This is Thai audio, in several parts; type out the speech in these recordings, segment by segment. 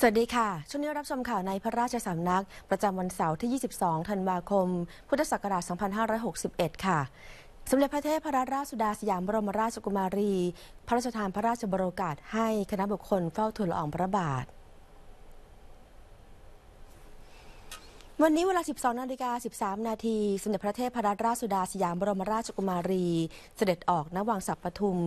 สวัสดีค่ะ ช่วงนี้รับชมข่าวในพระราชสำนัก ประจำวันเสาร์ที่ 22 ธันวาคม พุทธศักราช 2561 ค่ะ สมเด็จพระเทพรัตนราชสุดาสยามบรมราชกุมารี พระราชทานพระราชบรโอกาสให้คณะบุคคลเฝ้าทูลละอองพระบาทวันนี้เวลา 12นาฬิกา13 นาทีสมเด็จพระเทพรัตนราชสุดาสยามบรมราชกุมารี เสด็จออกณวังสัพปทุม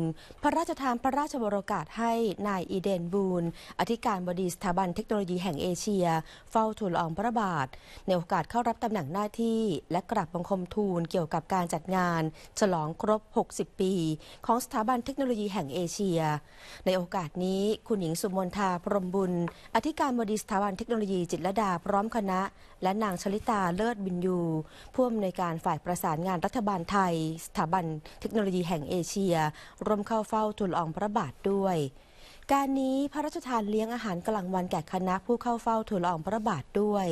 พระราชทานพระราชบรกาศให้นายอีเดนบูน อธิการบดีสถาบันเทคโนโลยีแห่งเอเชีย เฝ้าทูลอองพระบาท ในโอกาสเข้ารับตำแหน่งหน้าที่ และกราบบังคมทูลเกี่ยวกับการจัดงาน ฉลองครบ 60 ปี ของสถาบันเทคโนโลยีแห่งเอเชีย ในโอกาสนี้ คุณหญิงสุมนทาพรมบุญ อธิการบดีสถาบันเทคโนโลยีจิตรดา พร้อมคณะ และนางชลิตาเลิศบินยูผู้อำนวยการฝ่ายประสานงานรัฐบาลไทย สถาบันเทคโนโลยีแห่งเอเชียร่วมเข้าเฝ้าทูลอองพระบาทด้วย การนี้พระราชทานเลี้ยงอาหารกลางวันแก่คณะผู้เข้าเฝ้าทูลอองพระบาทด้วย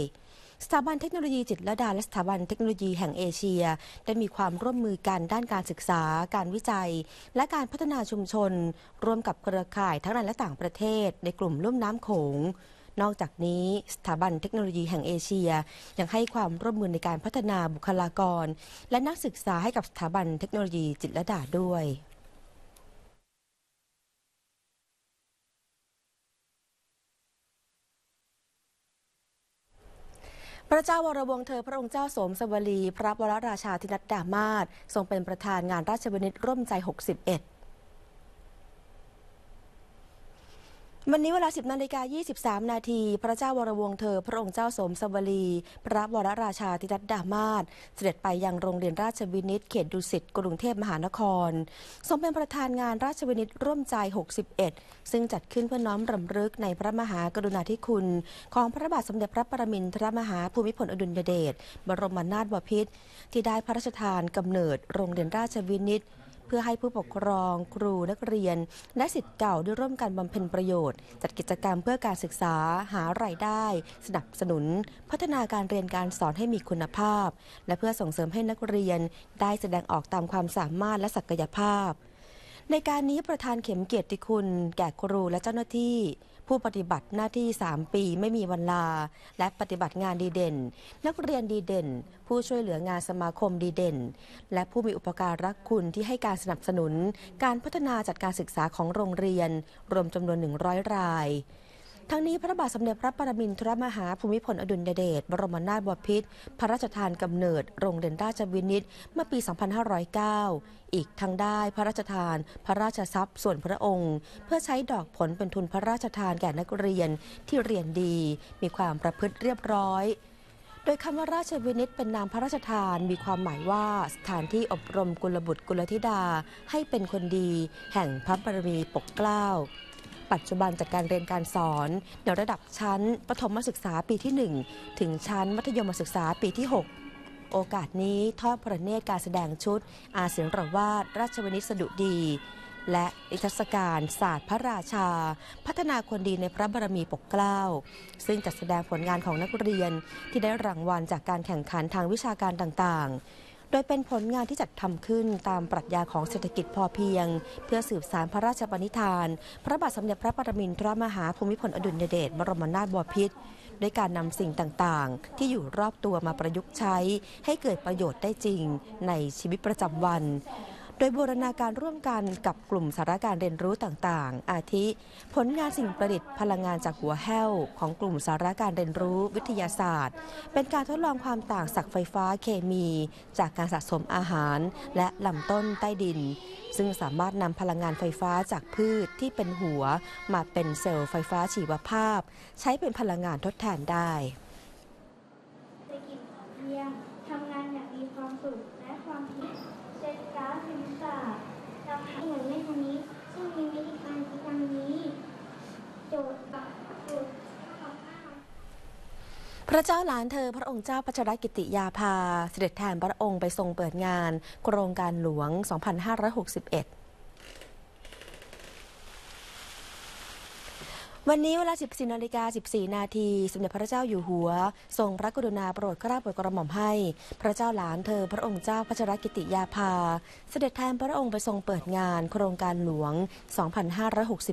สถาบันเทคโนโลยีจิตรดาและสถาบันเทคโนโลยีแห่งเอเชีย ได้มีความร่วมมือกันด้านการศึกษา การวิจัย และการพัฒนาชุมชนร่วมกับเครือข่ายทั้งในและต่างประเทศ ในกลุ่มลุ่มน้ำโขงนอกจากนี้สถาบันเทคโนโลยีแห่งเอเชียยังให้ความร่วมมือในการพัฒนาบุคลากร และนักศึกษาให้กับสถาบันเทคโนโลยีจิตรดาด้วย พระเจ้าวรวงเธอพระองค์เจ้าสมสวลี พระวรราชาธินัดดามาศทรงเป็นประธานงานราชบัณฑิตร่วมใจ 61วันนี้เวลา 10นาฬิกา23 นาที พระเจ้าวรวงเธอ พระองค์เจ้าสมสวลีพระวรราชาธิรัตดามาศเสด็จไปยังโรงเรียนราชวินิต เขตดุสิต กรุงเทพมหานครทรงเป็นประธานงานราชวินิตร่วมใจ 61 ซึ่งจัดขึ้นเพื่อน้อมรำลึกในพระมหากรุณาธิคุณ ของพระบาทสมเด็จพระปรมินทรมหาภูมิพลอดุลยเดช บรมนาถบพิตร ที่ได้พระราชทานกำเนิดโรงเรียนราชวินิตเพื่อให้ผู้ปกครอง ครูนักเรียน และสิทธิ์เก่าได้ร่วมกันบำเพ็ญประโยชน์ จัดกิจกรรมเพื่อการศึกษาหาไรายได้ สนับสนุน พัฒนาการเรียนการสอนให้มีคุณภาพ และเพื่อส่งเสริมให้นักเรียนได้แสดงออกตามความสามารถและศักยภาพ ในการนี้ประธานเข็มเกียรติคุณ แก่ครูและเจ้าหน้าที่ผู้ปฏิบัติหน้าที่ 3 ปีไม่มีวันลา และปฏิบัติงานดีเด่น นักเรียนดีเด่น ผู้ช่วยเหลืองานสมาคมดีเด่น และผู้มีอุปการรักคุณที่ให้การสนับสนุน การพัฒนาจัดการศึกษาของโรงเรียนรวมจำนวน 100 รายทั้งนี้พระบาทสมเด็จพระปรมินทรมหาภูมิพลอดุลยเดชบรมนาถบพิตรพระราชทานกำเนิด โรงเรียนราชวินิตเมื่อปี 2509 อีกทั้งได้พระราชทาน พระราชทรัพย์ส่วนพระองค์ เพื่อใช้ดอกผลเป็นทุนพระราชทานแก่นักเรียนที่เรียนดี มีความประพฤติเรียบร้อย โดยคำว่าราชวินิตเป็นนามพระราชทานมีความหมายว่าสถานที่อบรมกุลบุตรกุลธิดาให้เป็นคนดีแห่งพระบารมีปกเกล้าปัจจุบันจากการเรียนการสอนในระดับชั้นประถมศึกษาปีที่ 1 ถึงชั้นมัธยมศึกษาปีที่ 6 โอกาสนี้ทอดพระเนตรการแสดงชุดอาเสียงระวาดราชวินิสดุดี และอิทศการศาสตร์พระราชา พัฒนาคนดีในพระบรมีปกเกล้า ซึ่งจัดแสดงผลงานของนักเรียนที่ได้รางวัลจากการแข่งขันทางวิชาการต่างๆดยเป็นผลงานที่จัดทำขึ้นตามปรัชญาของเศรษฐกิจพอเพียง เพื่อสืบสารพระราชบัณิธาน พระบาทสมเด็จพระปรมินทรมหาภูมิพลอดุลยเดชบรมนาถบพิตรด้วยการนำสิ่งต่างๆ ที่อยู่รอบตัวมาประยุกต์ใช้ ให้เกิดประโยชน์ได้จริงในชีวิตประจำวันโดยบูรณาการร่วมกันกับกลุ่มสารการเรียนรู้ต่างๆ อาทิ ผลงานสิ่งประดิษฐ์พลังงานจากหัวแห้ว ของกลุ่มสารการเรียนรู้วิทยาศาสตร์ เป็นการทดลองความต่างศักไฟฟ้าเคมี จากการสะสมอาหาร และลำต้นใต้ดิน ซึ่งสามารถนำพลังงานไฟฟ้าจากพืชที่เป็นหัว มาเป็นเซลล์ไฟฟ้าชีวภาพ ใช้เป็นพลังงานทดแทนได้ระเจ้าหลานเธอพระองค์เจ้าพัชรกิติยาภาเสด็จแทนพระองค์ไปทรงเปิดงาน โครงการหลวง 2561วันนี้เวลา14นาฬิกา14นาทีสมเด็จพระเจ้าอยู่หัว ทรงพระกรุณาโปรดเกล้าโปรดกระหม่อมให้พระเจ้าหลานเธอพระองค์เจ้าพัชรกิติยาภาเสด็จแทนพระองค์ไปทรงเปิดงานโครงการหลวง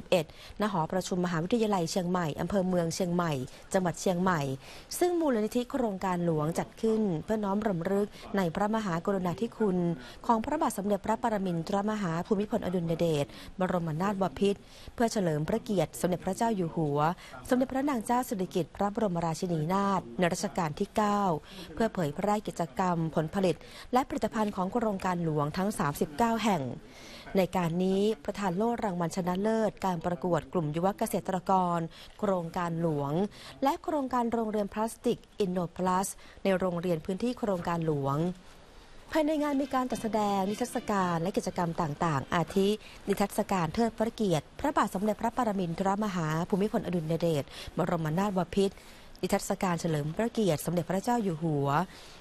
2561ณหอประชุมมหาวิทยาลัยเชียงใหม่อำเภอเมืองเชียงใหม่จังหวัดเชียงใหม่ซึ่งมูลนิธิโครงการหลวงจัดขึ้นเพื่อน้อมรำลึกในพระมหากรุณาธิคุณ ของพระบาทสมเด็จพระปรมินทรมหาภูมิพลอดุลยเดชบรมนาถบพิตรเพื่อเฉลิมพระเกียรติสมเด็จพระเจ้าอยู่อยู่หัว สมเด็จพระนางเจ้าสิริกิติ์พระบรมราชินีนาถในรัชกาลที่ 9 เพื่อเผยพระรกิจกรรมผลผลิต และผลิตภัณฑ์ของโครงการหลวงทั้ง 39 แห่ง ในการนี้ประธานโล่รางวัลชนะเลิศการประกวดกลุ่มยุวเกษตรกร โครงการหลวง และโครงการโรงเรียนพลาสติกอินโนพลัสในโรงเรียนพื้นที่โครงการหลวงภายในงานมีการจัดแสดงนิทรรศการและกิจกรรมต่างๆ อาทินิทรรศการเทิดพระเกียรติ พระบาทสมเด็จพระปรมินทรมหาภูมิพลอดุลยเดชบรมนาถบพิตรนิทรรศการเฉลิมพระเกียรติสมเด็จพระเจ้าอยู่หัว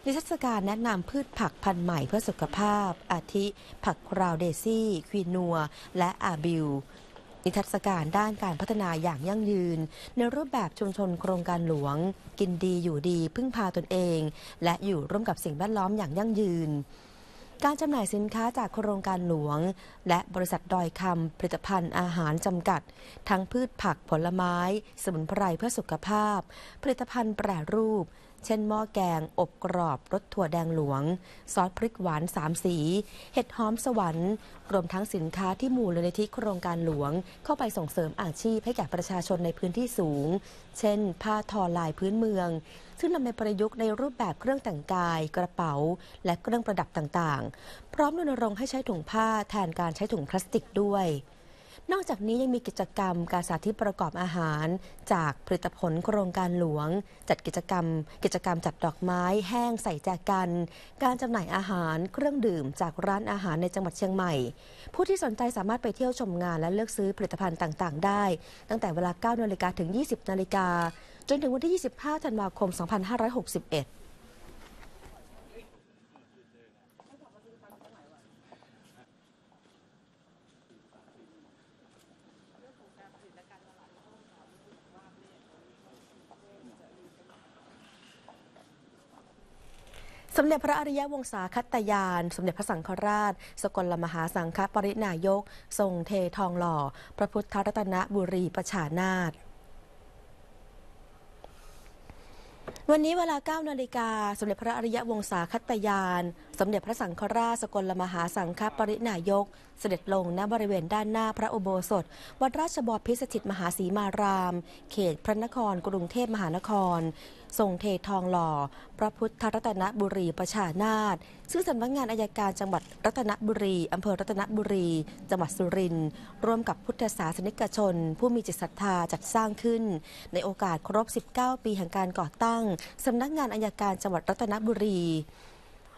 นิทรรศการแนะนำพืชผักพันธุ์ใหม่เพื่อสุขภาพ อาทิผักราวเดซี่ ควีนัว และอาบิวนิทรรศการด้านการพัฒนาอย่างยั่งยืน ในรูปแบบชุมชนโครงการหลวง กินดีอยู่ดี พึ่งพาตนเอง และอยู่ร่วมกับสิ่งแวดล้อมอย่างยั่งยืน การจำหน่ายสินค้าจากโครงการหลวง และบริษัทดอยคำผลิตภัณฑ์อาหารจำกัด ทั้งพืชผักผลไม้ สมุนไพรเพื่อสุขภาพ ผลิตภัณฑ์แปรรูปเช่นหม้อแกง อบกรอบรสถั่วแดงหลวง ซอสพริกหวานสามสี เห็ดหอมสวรรค์ รวมทั้งสินค้าที่มูลนิธิโครงการหลวง เข้าไปส่งเสริมอาชีพให้แก่ประชาชนในพื้นที่สูง เช่น ผ้าทอลายพื้นเมือง ซึ่งนำไปประยุกต์ในรูปแบบเครื่องแต่งกาย กระเป๋า และเครื่องประดับต่างๆ พร้อมรณรงค์ให้ใช้ถุงผ้าแทนการใช้ถุงพลาสติกด้วยนอกจากนี้ยังมีกิจกรรมการสาธิตประกอบอาหาร จากผลิตผลโครงการหลวง จัดกิจกรรม กิจกรรมจัดดอกไม้ แห้งใส่แจกัน การจำหน่ายอาหาร เครื่องดื่มจากร้านอาหารในจังหวัดเชียงใหม่ ผู้ที่สนใจสามารถไปเที่ยวชมงานและเลือกซื้อผลิตภัณฑ์ต่างๆ ได้ ตั้งแต่เวลา 9นาฬิกาถึง 20นาฬิกาจนถึงวันที่ 25 ธันวาคม 2561สมเด็จพระอริยวงศาคัตยาน สมเด็จพระสังฆราช สกลมหาสังฆปรินายก ทรงเททองหล่อ พระพุทธรัตนบุรีประชานาถ วันนี้เวลา 9นาฬิกา สมเด็จพระอริยวงศาคัตยานสมเด็จพระสังฆราชสกลมหาสังฆปรินายก เสด็จลงณบริเวณด้านหน้าพระอุโบสถ วัดราชบพิสถิตมหาศีมาราม เขต พระนคร กรุงเทพมหานครทรงเททองหล่อ พระพุทธรัตนบุรีประชานาตซึ่งสำนักงงานอายการจังหวัดรัตนบุรีอำเภอรัตนบุรีจังหวัดสุรินทร์ร่วมกับพุทธศาสนิกชน ผู้มีจิตศรัทธาจัดสร้างขึ้น ในโอกาสครบ 19 ปีแห่งการก่อตั้งสำนักงงานอายการจังหวัดรัตนบุรี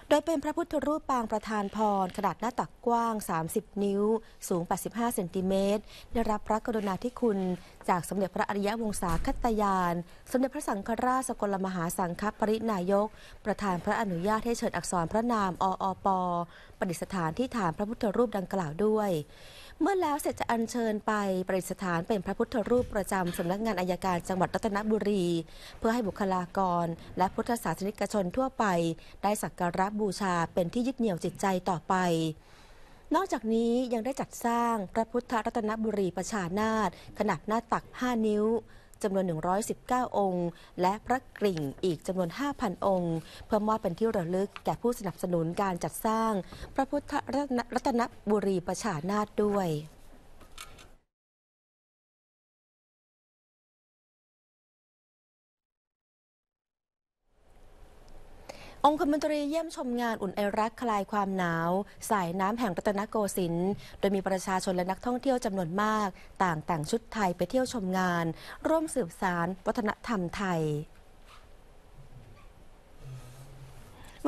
โดยเป็นพระพุทธรูปปางประธานพร ขนาดหน้าตักกว้าง 30 นิ้ว สูง 85 เซนติเมตร ได้รับพระกรุณาธิคุณจากสมเด็จพระอริยวงศาคตยาน สมเด็จพระสังฆราชสกลมหาสังฆปรินายก ประธานพระอนุญาตให้เชิญอักษรพระนาม ออปประดิษฐานที่ฐานพระพุทธรูปดังกล่าวด้วยเมื่อแล้วเสร็จจะอัญเชิญไป ประดิษฐานเป็นพระพุทธรูปประจำสำนักงานอายการจังหวัดรัตนบุรี เพื่อให้บุคลากรและพุทธศาสนิกชนทั่วไป ได้สักการะบูชาเป็นที่ยึดเหนี่ยวจิตใจต่อไป นอกจากนี้ยังได้จัดสร้างพระพุทธรัตนบุรีประชานาตขนาดหน้าตัก 5 นิ้วจำนวน 119 องค์ และพระกริ่งอีก จำนวน 5,000 องค์ เพื่อมอบเป็นที่ระลึกแก่ผู้สนับสนุนการจัดสร้าง พระพุทธรัตนบุรีประชานาถด้วยองคมนตรีเยี่ยมชมงานอุ่นไอรักคลายความหนาว สายน้ำแห่งรัตนโกสินทร์โดยมีประชาชนและนักท่องเที่ยวจำนวนมาก ต่างแต่งชุดไทยไปเที่ยวชมงาน ร่วมสืบสารวัฒนธรรมไทย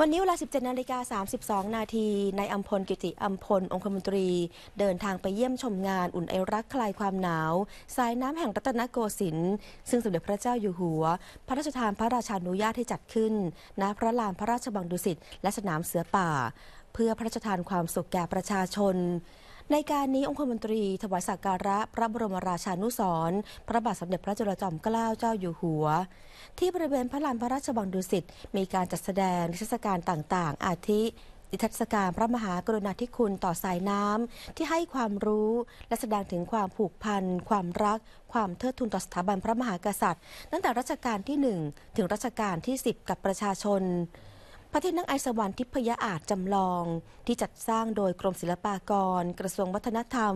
วันนี้เวลา 17นาฬิกา32นาทีนายอัมพลกิติอัมพลองคมนตรีเดินทางไปเยี่ยมชมงานอุ่นไอรักคลายความหนาว สายน้ำแห่งรัตนโกสินทร์ซึ่งสมเด็จพระเจ้าอยู่หัว พระราชทานพระราชานุญาตให้จัดขึ้นณพระลานพระราชบังดุสิตและสนามเสือป่า เพื่อพระราชทานความสุขแก่ประชาชนในการนี้ องคมนตรี ถวายสักการะ พระบรมราชานุสรณ์พระบาทสมเด็จพระจุลจอมเกล้าเจ้าอยู่หัว ที่บริเวณพระลานพระราชวังดุสิตมีการจัดแสดงนิทรรศการต่างๆอาทิอิทัศการพระมหากรุณาธิคุณต่อสายน้ำที่ให้ความรู้และแสดงถึงความผูกพัน ความรัก ความเทิดทูนต่อสถาบันพระมหากษัตริย์ ตั้งแต่รัชกาลที่1ถึงรัชกาลที่10กับประชาชนระเทศนังไอสวรรค์ทิพยอาจจำลอง ที่จัดสร้างโดยกรมศิลปากร กระทรวงวัฒนธรรม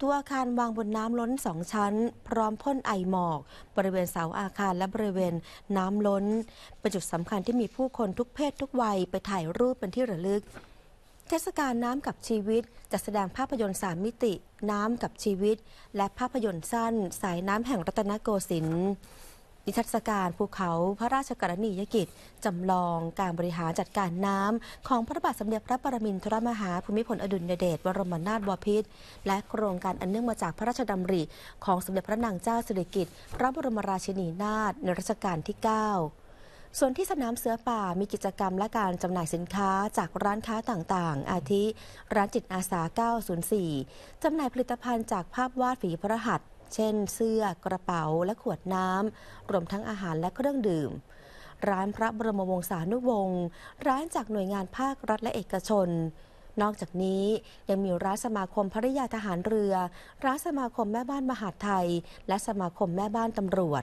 ตัวอาคารวางบนน้ำล้นสองชั้น พร้อมพ่นไอหมอกบริเวณเสาอาคารและบริเวณน้ำล้นเป็นจุดสำคัญที่มีผู้คนทุกเพศทุกวัย ไปถ่ายรูปเป็นที่ระลึก เทศกาลน้ำกับชีวิตจะแสดงภาพยนตร์สามมิติ น้ำกับชีวิต และภาพยนตร์สั้นสายน้ำแห่งรัตนโกสินทร์นิทรรศการภูเขาพระราชกรณียกิจจำลองการบริหารจัดการน้ำของพระบาทสมเด็จพระปรมินทรมหาภูมิพลอดุลยเดชบรมนาถบพิตรและโครงการอันเนื่องมาจากพระราชดำริของสมเด็จพระนางเจ้าสิริกิติ์พระบรมราชินีนาถในรัชกาลที่ 9 ส่วนที่สนามเสือป่ามีกิจกรรมและการจำหน่ายสินค้าจากร้านค้าต่างๆ อาทิร้านจิตอาสา 904จำหน่ายผลิตภัณฑ์จากภาพวาดฝีพระหัตถ์เช่นเสื้อกระเป๋าและขวดน้ำรวมทั้งอาหารและเครื่องดื่ม ร้านพระบรมวงศานุวงศ์ร้านจากหน่วยงานภาครัฐและเอกชน นอกจากนี้ยังมีร้านสมาคมภริยาทหารเรือร้านสมาคมแม่บ้านมหาไทยและสมาคมแม่บ้านตำรวจ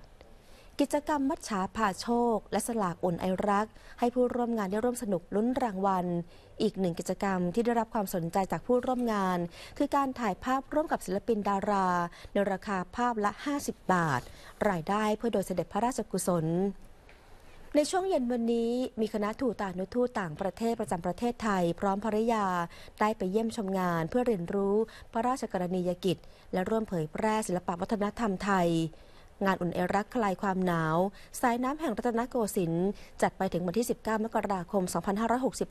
กิจกรรมมัชชาผ่าโชค และสลากอุ่นไอรัก ให้ผู้ร่วมงานได้ร่วมสนุกลุ้นรางวัลอีกหนึ่งกิจกรรมที่ได้รับความสนใจจากผู้ร่วมงาน คือการถ่ายภาพร่วมกับศิลปินดารา ในราคาภาพละ 50 บาท รายได้เพื่อโดยเสด็จพระราชกุศล ในช่วงเย็นวันนี้มีคณะถูตานุทูตต่างประเทศประจำประเทศไทย พร้อมภรรยาได้ไปเยี่ยมชมงาน เพื่อเรียนรู้พระราชกรณียกิจ และร่วมเผยแพร่ศิลปวัฒนธรรมไทยงานอุ่นเอรักคลายความหนาว สายน้ำแห่งรัตนโกสินทร์จัดไปถึงวันที่ 19มกราคม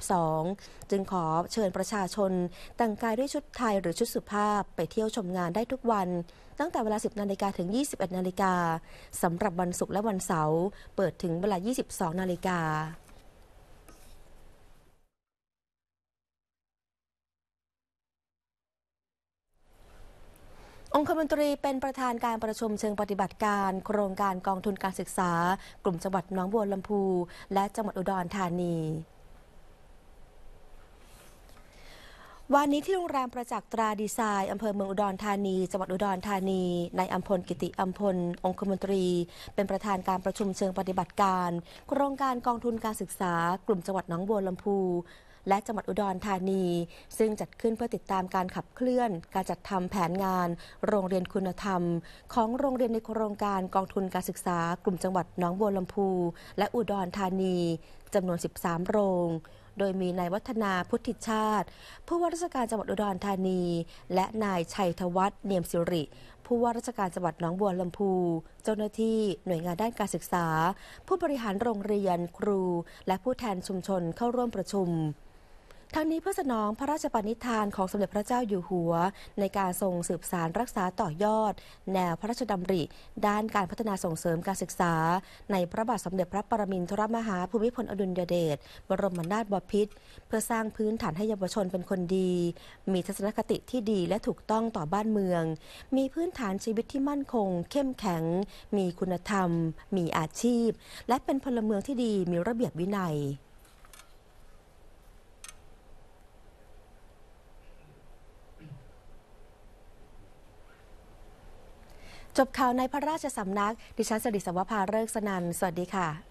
2562 จึงขอเชิญประชาชนแต่งกายด้วยชุดไทยหรือชุดสุภาพไปเที่ยวชมงานได้ทุกวัน ตั้งแต่เวลา 10นาฬิกาถึง 21นาฬิกาสำหรับวันศุกร์และวันเสาร์เปิดถึงเวลา 22นาฬิกาองคมนตรีเป็นประธานการประชุมเชิงปฏิบัติการ โครงการกองทุนการศึกษากลุ่มจังหวัดน้องบัวลำพูและจังหวัดอุดรธานี วันนี้ที่โรงแรมประจักษ์ตราดีไซน์อำเภอเมืองอุดรธานีจังหวัดอุดรธานีนายอัมพลกิติอัมพลองคมนตรีเป็นประธานการประชุมเชิงปฏิบัติการโครงการกองทุนการศึกษากลุ่มจังหวัดน้องบัวลำพูและจังหวัดอุดรธานีซึ่งจัดขึ้นเพื่อติดตามการขับเคลื่อน การจัดทำแผนงาน โรงเรียนคุณธรรม ของโรงเรียนในโครงการกองทุนการศึกษากลุ่มจังหวัดน้องบัวลำพูและอุดรธานีจำนวน 13 โรง โดยมีนายวัฒนาพุทธิชาติ ผู้ว่าราชการจังหวัดอุดรธานีและนายชัยธวัฒน์เนียมสิริ ผู้ว่าราชการจังหวัดน้องบัวลำพูเจ้าหน้าที่หน่วยงานด้านการศึกษา ผู้บริหารโรงเรียนครูและผู้แทนชุมชนเข้าร่วมประชุมทั้งนี้เพื่อสนองพระราชปณิธานของสมเด็จพระเจ้าอยู่หัว ในการทรงสืบสารรักษาต่อยอดแนวพระราชดำริ ด้านการพัฒนาส่งเสริมการศึกษา ในพระบาทสมเด็จพระปรมินทรมหาภูมิพลอดุลยเดชบรมนาถบพิตรเพื่อสร้างพื้นฐานให้เยาวชนเป็นคนดี มีทัศนคติที่ดีและถูกต้องต่อบ้านเมือง มีพื้นฐานชีวิตที่มั่นคง เข้มแข็ง มีคุณธรรม มีอาชีพ และเป็นพลเมืองที่ดีมีระเบียบวินัยจบข่าวในพระราชสำนัก ดิฉันสริสวภาเลิกสนัน สวัสดีค่ะ